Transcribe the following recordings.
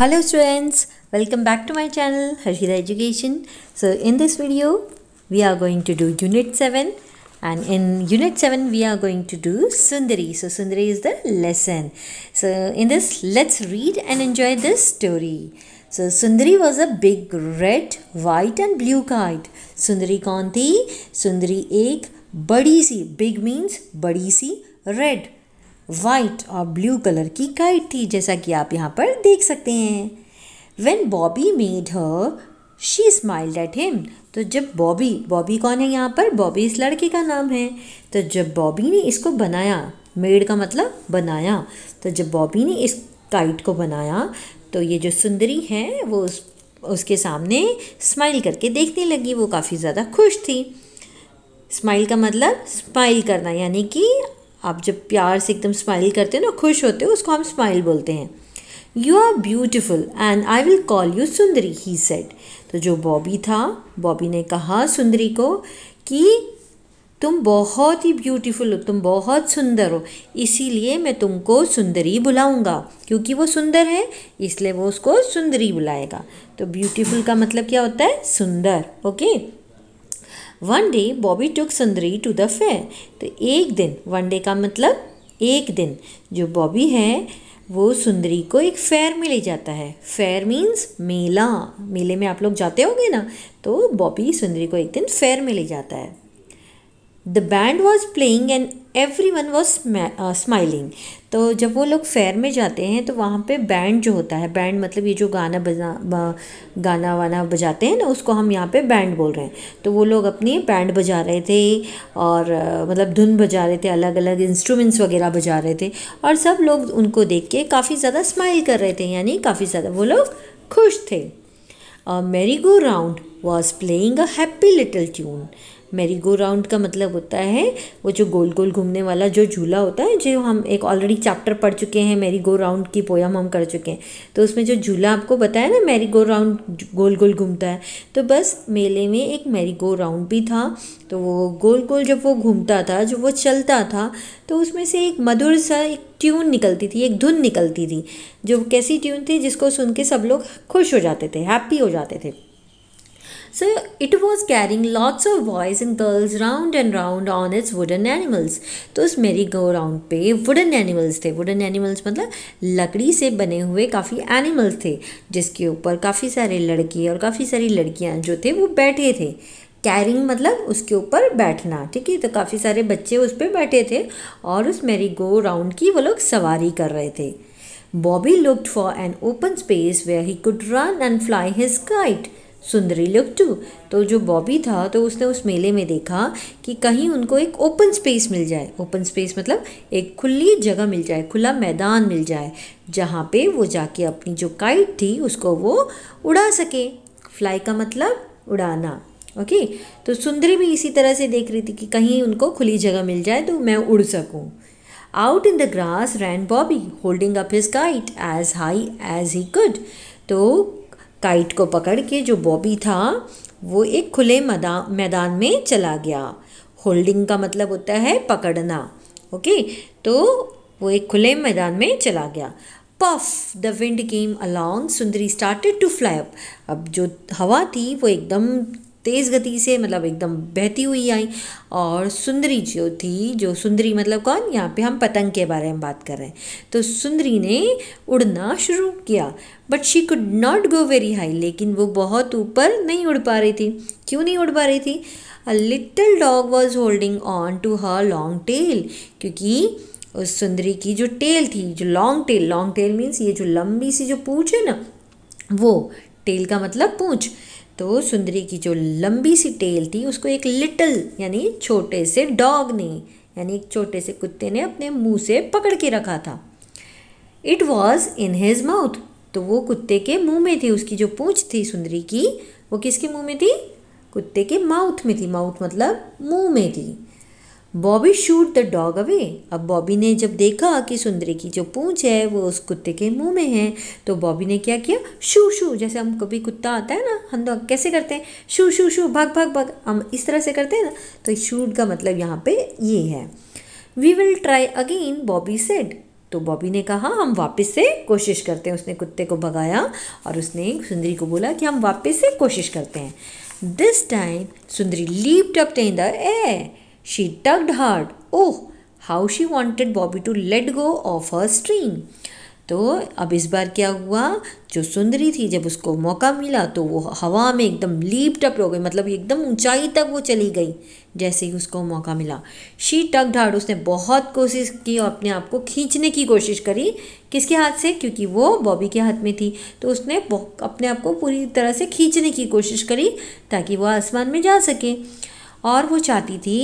Hello students, welcome back to my channel Harshita Education. So in this video, we are going to do Unit 7 and in Unit 7, we are going to do Sundari. So Sundari is the lesson. So in this, let's read and enjoy this story. So Sundari was a big red, white and blue kite. Sundari kaun thi? Sundari ek badi si. Big means badi si red. White और blue colour की kite थी जैसा कि आप यहाँ पर देख सकते हैं when Bobby made her she smiled at him तो जब बॉबी बॉबी कौन है यहाँ पर बॉबी इस लड़के का नाम है तो जब बॉबी ने इसको बनाया मेड का मतलब बनाया तो जब बॉबी ने इस काइट को बनाया तो ये जो सुंदरी है वो उस उसके सामने स्माइल करके देखने लगी वो काफ़ी ज़्यादा खुश थी स्माइल का मतलब स्माइल करना यानी कि आप जब प्यार से एकदम स्माइल करते हो ना खुश होते हो उसको हम स्माइल बोलते हैं you are beautiful and I will call you Sundari he set तो जो बॉबी था बॉबी ने कहा सुंदरी को कि तुम बहुत ही ब्यूटीफुल हो तुम बहुत सुंदर हो इसीलिए मैं तुमको सुंदरी बुलाऊंगा क्योंकि वो सुंदर है इसलिए वो उसको सुंदरी बुलाएगा तो ब्यूटीफुल का मतलब क्या होता है सुंदर okay one day Bobby took Sundari to the fair तो एक दिन वन डे का मतलब एक दिन जो बॉबी है वो सुंदरी को एक फेयर में ले जाता है फेयर मीन्स मेला मेले में आप लोग जाते होंगे ना तो बॉबी सुंदरी को एक दिन फेयर में ले जाता है the band was playing and everyone was smiling तो जब वो लोग फेयर में जाते हैं तो वहाँ पे बैंड जो होता है बैंड मतलब ये जो गाना बजा गाना वाना बजाते हैं ना उसको हम यहाँ पे बैंड बोल रहे हैं तो वो लोग अपनी बैंड बजा रहे थे और uh, मतलब धुन बजा रहे थे अलग अलग इंस्ट्रूमेंट्स वगैरह बजा रहे थे और सब लोग उनको देख के काफ़ी ज़्यादा स्माइल कर रहे थे यानी काफ़ी ज़्यादा वो लोग खुश थे merry go round was playing a happy little tune merry go round का मतलब होता है वो जो गोल गोल घूमने वाला जो झूला होता है जो हम एक ऑलरेडी चैप्टर पढ़ चुके हैं मेरी गो राउंड की पोयम हम कर चुके हैं तो उसमें जो झूला आपको बताया ना मेरी गो राउंड गोल गोल घूमता है तो बस मेले में एक मेरी गो राउंड भी था तो वो गोल गोल जब वो घूमता था जब वो चलता था तो उसमें से एक मधुर सा एक ट्यून निकलती थी एक धुन निकलती थी जो कैसी ट्यून थी जिसको सुन के सब लोग खुश हो जाते थे हैप्पी हो जाते थे So it was carrying lots of boys and girls round and round on its wooden animals. तो उस मेरी गो राउंड पे वुडन एनिमल्स थे वुडन एनिमल्स मतलब लकड़ी से बने हुए काफ़ी एनिमल्स थे जिसके ऊपर काफ़ी सारे लड़के और काफ़ी सारी लड़कियाँ जो थे वो बैठे थे कैरिंग मतलब उसके ऊपर बैठना ठीक है तो काफ़ी सारे बच्चे उस पर बैठे थे और उस मेरी गो राउंड की वो लोग सवारी कर रहे थे Bobby looked for an open space where he could run and fly his kite Sundari look too तो जो बॉबी था तो उसने उस मेले में देखा कि कहीं उनको एक ओपन स्पेस मिल जाए ओपन स्पेस मतलब एक खुली जगह मिल जाए खुला मैदान मिल जाए जहाँ पे वो जाके अपनी जो काइट थी उसको वो उड़ा सके फ्लाई का मतलब उड़ाना ओके तो सुंदरी भी इसी तरह से देख रही थी कि कहीं उनको खुली जगह मिल जाए तो मैं उड़ सकूँ out in the grass ran Bobby holding up his kite as high as he could तो काइट को पकड़ के जो बॉबी था वो एक खुले मैदान मैदान में चला गया होल्डिंग का मतलब होता है पकड़ना ओके तो वो एक खुले मैदान में चला गया puff the wind came along Sundari started to fly up अब जो हवा थी वो एकदम तेज़ गति से मतलब एकदम बहती हुई आई और सुंदरी जो थी जो सुंदरी मतलब कौन यहाँ पे हम पतंग के बारे में बात कर रहे हैं तो सुंदरी ने उड़ना शुरू किया but she could not go very high लेकिन वो बहुत ऊपर नहीं उड़ पा रही थी क्यों नहीं उड़ पा रही थी a little dog was holding on to her long tail क्योंकि उस सुंदरी की जो टेल थी जो long tail long tail means ये जो लंबी सी जो पूछ है ना वो टेल का मतलब पूछ तो सुंदरी की जो लंबी सी टेल थी उसको एक लिटल यानी छोटे से डॉग ने यानी एक छोटे से कुत्ते ने अपने मुंह से पकड़ के रखा था it was in his mouth तो वो कुत्ते के मुंह में थी उसकी जो पूछ थी सुंदरी की वो किसके मुंह में थी कुत्ते के माउथ में थी माउथ मतलब मुंह में थी Bobby shoot the dog away अब बॉबी ने जब देखा कि सुंदरी की जो पूंछ है वो उस कुत्ते के मुंह में है तो बॉबी ने क्या किया शू शू जैसे हम कभी कुत्ता आता है ना हम तो कैसे करते हैं शू शू शू भाग भाग भाग हम इस तरह से करते हैं ना तो शूट का मतलब यहाँ पे ये है we will try again Bobby said तो बॉबी ने कहा हम वापस से कोशिश करते हैं उसने कुत्ते को भगाया और उसने सुंदरी को बोला कि हम वापस से कोशिश करते हैं this time Sundari leap up in the air She tugged hard. Oh, how she wanted Bobby to let go of her string. तो अब इस बार क्या हुआ जो सुंदरी थी जब उसको मौका मिला तो वो हवा में एकदम लीप टप हो गई मतलब एकदम ऊंचाई तक वो चली गई जैसे ही उसको मौका मिला शी टक ढाड़ उसने बहुत कोशिश की और अपने आप को खींचने की कोशिश करी किसके हाथ से क्योंकि वो बॉबी के हाथ में थी तो उसने अपने आप को पूरी तरह से खींचने की कोशिश करी ताकि वह आसमान में जा सके और वो चाहती थी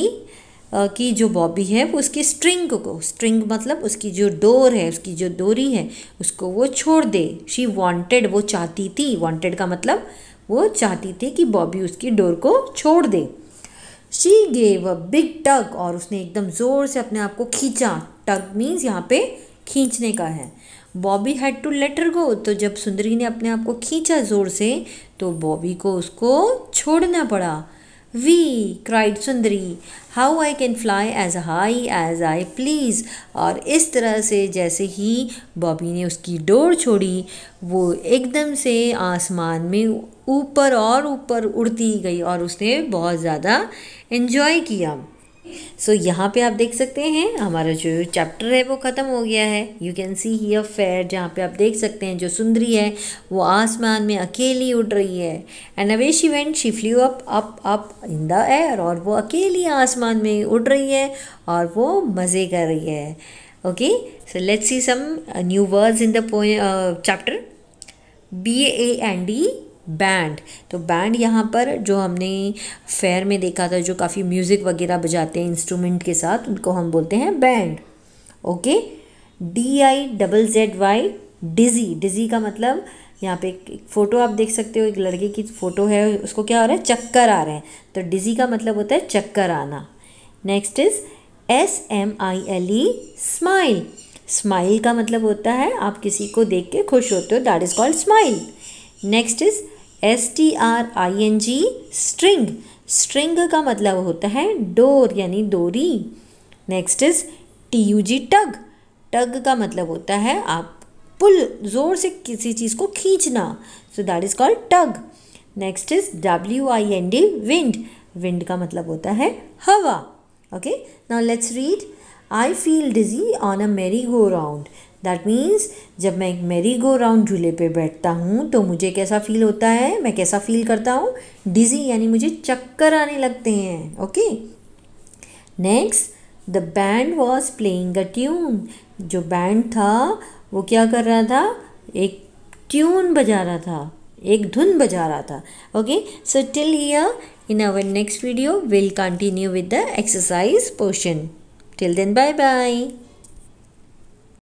की जो बॉबी है वो उसकी स्ट्रिंग को स्ट्रिंग मतलब उसकी जो डोर है उसकी जो डोरी है उसको वो छोड़ दे शी वांटेड वो चाहती थी वांटेड का मतलब वो चाहती थी कि बॉबी उसकी डोर को छोड़ दे she gave a big tug और उसने एकदम ज़ोर से अपने आप को खींचा टग मीन्स यहाँ पे खींचने का है Bobby had to let her go तो जब सुंदरी ने अपने आप को खींचा ज़ोर से तो बॉबी को उसको छोड़ना पड़ा we cried Sundari how I can fly as high as I please और इस तरह से जैसे ही बॉबी ने उसकी डोर छोड़ी वो एकदम से आसमान में ऊपर और ऊपर उड़ती गई और उसने बहुत ज़्यादा इन्जॉय किया सो so, यहाँ पे आप देख सकते हैं हमारा जो चैप्टर है वो ख़त्म हो गया है you can see he fair जहाँ पे आप देख सकते हैं जो सुंदरी है वो आसमान में अकेली उड़ रही है and away she went she flew up up up in the air और वो अकेली आसमान में उड़ रही है और वो मज़े कर रही है okay so let's see some new words in the chapter B A N D band तो बैंड यहाँ पर जो हमने फेयर में देखा था जो काफ़ी म्यूज़िक वगैरह बजाते हैं इंस्ट्रूमेंट के साथ उनको हम बोलते हैं band okay D I double Z Y dizzy dizzy का मतलब यहाँ पे एक फ़ोटो आप देख सकते हो एक लड़के की फ़ोटो है उसको क्या हो रहा है चक्कर आ रहे हैं तो डिज़ी का मतलब होता है चक्कर आना next is S M I L E smile smile का मतलब होता है आप किसी को देख के खुश होते हो that is called smile next is S T R I N G string string का मतलब होता है डोर यानी डोरी next is T U G tug tug का मतलब होता है आप पुल जोर से किसी चीज़ को खींचना so that is called tug next is W I N D wind wind का मतलब होता है हवा okay now let's read I feel dizzy on a merry go round that means जब मैं एक मेरी गो राउंड झूले पे बैठता हूँ तो मुझे कैसा फील होता है मैं कैसा फील करता हूँ डिजी यानी मुझे चक्कर आने लगते हैं okay next the band was playing a tune जो बैंड था वो क्या कर रहा था एक ट्यून बजा रहा था एक धुन बजा रहा था okay so till here in our next video will continue with the exercise portion till then bye bye